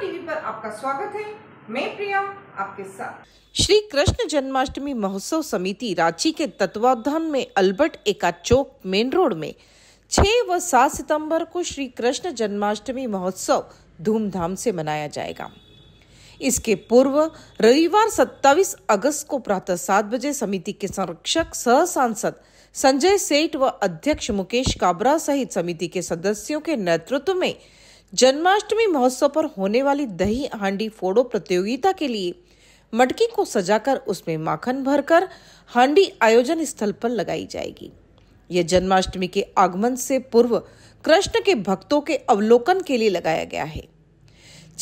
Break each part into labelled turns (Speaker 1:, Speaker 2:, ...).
Speaker 1: TV पर आपका स्वागत है मैं आपके साथ श्री कृष्ण जन्माष्टमी महोत्सव समिति रांची के तत्वावधान में अल्बर्ट एका चौक मेन रोड में 6 व 7 सितंबर को श्री कृष्ण जन्माष्टमी महोत्सव धूमधाम से मनाया जाएगा इसके पूर्व रविवार 27 अगस्त को प्रातः सात बजे समिति के संरक्षक सह सांसद संजय सेठ व अध्यक्ष मुकेश काबरा सहित समिति के सदस्यों के नेतृत्व में जन्माष्टमी महोत्सव पर होने वाली दही हांडी फोड़ो प्रतियोगिता के लिए मटकी को सजाकर उसमें माखन भरकर हांडी आयोजन स्थल पर लगाई जाएगी यह जन्माष्टमी के आगमन से पूर्व कृष्ण के भक्तों के अवलोकन के लिए लगाया गया है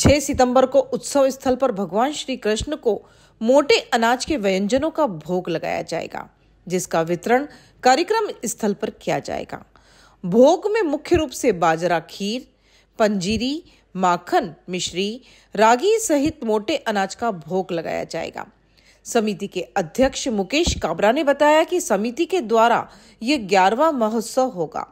Speaker 1: 6 सितंबर को उत्सव स्थल पर भगवान श्री कृष्ण को मोटे अनाज के व्यंजनों का भोग लगाया जाएगा जिसका वितरण कार्यक्रम स्थल पर किया जाएगा भोग में मुख्य रूप से बाजरा खीर पंजीरी माखन मिश्री रागी सहित मोटे अनाज का भोग लगाया जाएगा समिति के अध्यक्ष मुकेश काबरा ने बताया कि समिति के द्वारा ये ग्यारहवा महोत्सव होगा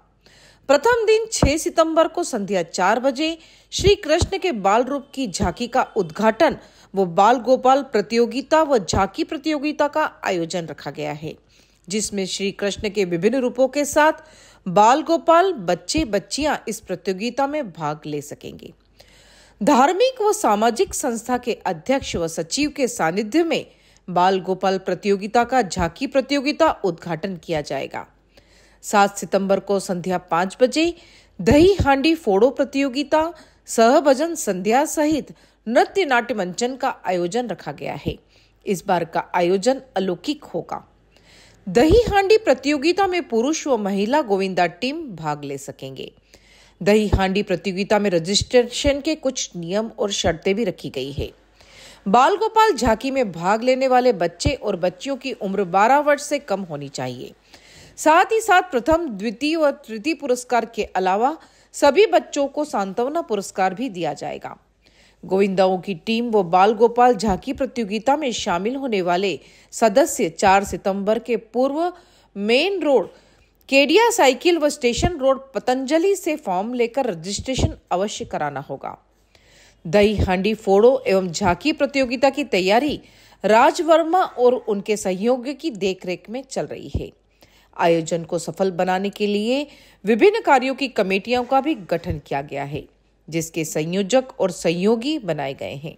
Speaker 1: प्रथम दिन 6 सितंबर को संध्या चार बजे श्री कृष्ण के बाल रूप की झांकी का उद्घाटन व बाल गोपाल प्रतियोगिता व झांकी प्रतियोगिता का आयोजन रखा गया है जिसमें श्री कृष्ण के विभिन्न रूपों के साथ बाल गोपाल बच्चे बच्चियां इस प्रतियोगिता में भाग ले सकेंगे धार्मिक व सामाजिक संस्था के अध्यक्ष व सचिव के सानिध्य में बाल गोपाल प्रतियोगिता का झांकी प्रतियोगिता उद्घाटन किया जाएगा सात सितंबर को संध्या पांच बजे दही हांडी फोड़ो प्रतियोगिता सहभजन संध्या सहित नृत्य नाट्य मंचन का आयोजन रखा गया है इस बार का आयोजन अलौकिक होगा दही हांडी प्रतियोगिता में पुरुष व महिला गोविंदा टीम भाग ले सकेंगे दही हांडी प्रतियोगिता में रजिस्ट्रेशन के कुछ नियम और शर्तें भी रखी गई है बाल गोपाल झांकी में भाग लेने वाले बच्चे और बच्चियों की उम्र 12 वर्ष से कम होनी चाहिए साथ ही साथ प्रथम द्वितीय व तृतीय पुरस्कार के अलावा सभी बच्चों को सांत्वना पुरस्कार भी दिया जाएगा गोविंदाओं की टीम व बाल गोपाल झांकी प्रतियोगिता में शामिल होने वाले सदस्य 4 सितंबर के पूर्व मेन रोड केडिया साइकिल व स्टेशन रोड पतंजलि से फॉर्म लेकर रजिस्ट्रेशन अवश्य कराना होगा दही हांडी फोड़ो एवं झांकी प्रतियोगिता की तैयारी राज वर्मा और उनके सहयोगी की देखरेख में चल रही है आयोजन को सफल बनाने के लिए विभिन्न कार्यों की कमेटियों का भी गठन किया गया है जिसके संयोजक और सहयोगी बनाए गए हैं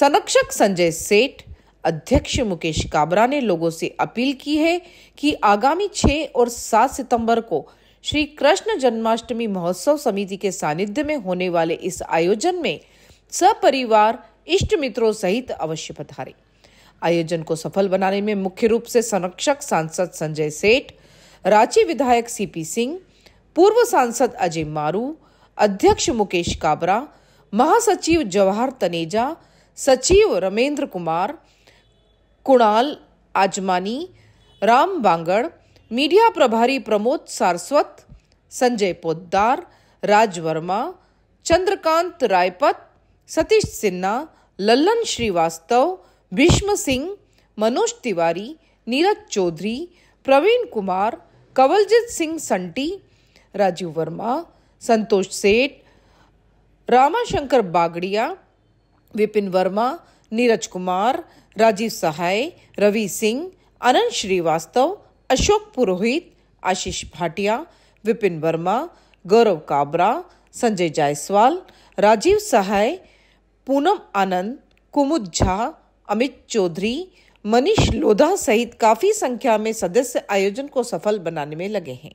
Speaker 1: संरक्षक संजय सेठ अध्यक्ष मुकेश काबरा ने लोगों से अपील की है कि आगामी 6 और 7 सितंबर को श्री कृष्ण जन्माष्टमी महोत्सव समिति के सानिध्य में होने वाले इस आयोजन में सपरिवार इष्ट मित्रों सहित अवश्य पधारें आयोजन को सफल बनाने में मुख्य रूप से संरक्षक सांसद संजय सेठ रांची विधायक सीपी सिंह पूर्व सांसद अजय मारू अध्यक्ष मुकेश काबरा महासचिव जवाहर तनेजा सचिव रमेंद्र कुमार कुणाल आजमानी राम बांगड़ मीडिया प्रभारी प्रमोद सारस्वत संजय पोद्दार राज वर्मा चंद्रकांत रायपत सतीश सिन्हा लल्लन श्रीवास्तव भीष्म सिंह मनोज तिवारी नीरज चौधरी प्रवीण कुमार कवलजीत सिंह संटी राजीव वर्मा संतोष सेठ रामाशंकर बागड़िया विपिन वर्मा नीरज कुमार राजीव सहाय रवि सिंह अनंत श्रीवास्तव अशोक पुरोहित आशीष भाटिया विपिन वर्मा गौरव काबरा संजय जायसवाल राजीव सहाय पूनम आनंद कुमुद झा अमित चौधरी मनीष लोधा सहित काफ़ी संख्या में सदस्य आयोजन को सफल बनाने में लगे हैं